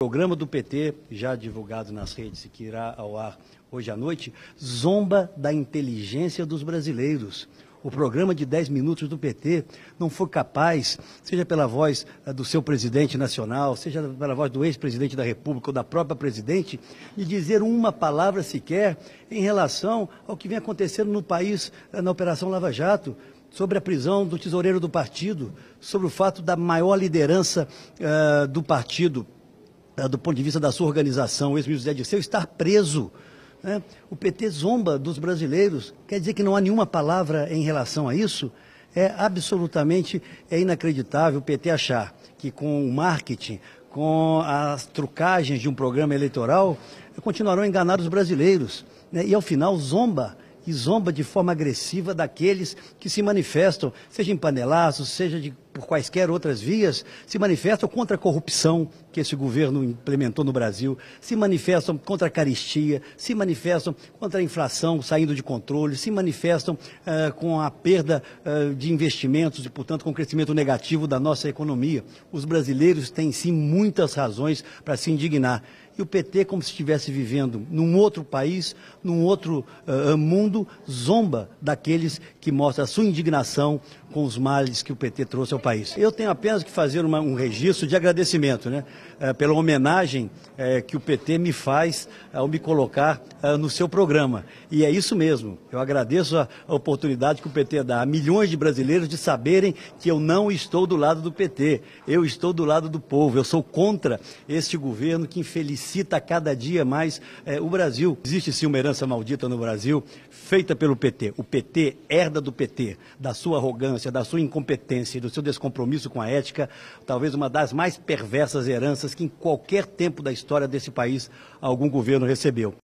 programa do PT, já divulgado nas redes e que irá ao ar hoje à noite, zomba da inteligência dos brasileiros. O programa de 10 minutos do PT não foi capaz, seja pela voz eh, do seu presidente nacional, seja pela voz do ex-presidente da República ou da própria presidente, de dizer uma palavra sequer em relação ao que vem acontecendo no país eh, na Operação Lava Jato sobre a prisão do tesoureiro do partido, sobre o fato da maior liderança uh, do partido é, do ponto de vista da sua organização, o ex-ministro de Dirceu, estar preso. Né? O PT zomba dos brasileiros. Quer dizer que não há nenhuma palavra em relação a isso? É absolutamente é inacreditável o PT achar que com o marketing, com as trucagens de um programa eleitoral, continuarão a enganar os brasileiros. Né? E ao final zomba e zomba de forma agressiva daqueles que se manifestam, seja em panelaços, seja de por quaisquer outras vias, se manifestam contra a corrupção que esse governo implementou no Brasil, se manifestam contra a caristia, se manifestam contra a inflação saindo de controle, se manifestam uh, com a perda uh, de investimentos e, portanto, com o crescimento negativo da nossa economia. Os brasileiros têm sim muitas razões para se indignar e o PT, como se estivesse vivendo num outro país, num outro uh, mundo, zomba daqueles que mostram a sua indignação com os males que o PT trouxe ao país país. Eu tenho apenas que fazer uma, um registro de agradecimento né, é, pela homenagem é, que o PT me faz é, ao me colocar é, no seu programa. E é isso mesmo. Eu agradeço a, a oportunidade que o PT dá a milhões de brasileiros de saberem que eu não estou do lado do PT. Eu estou do lado do povo. Eu sou contra este governo que infelicita cada dia mais é, o Brasil. Existe sim uma herança maldita no Brasil feita pelo PT. O PT herda do PT, da sua arrogância, da sua incompetência, do seu desconhecimento descompromisso com a ética, talvez uma das mais perversas heranças que em qualquer tempo da história desse país algum governo recebeu.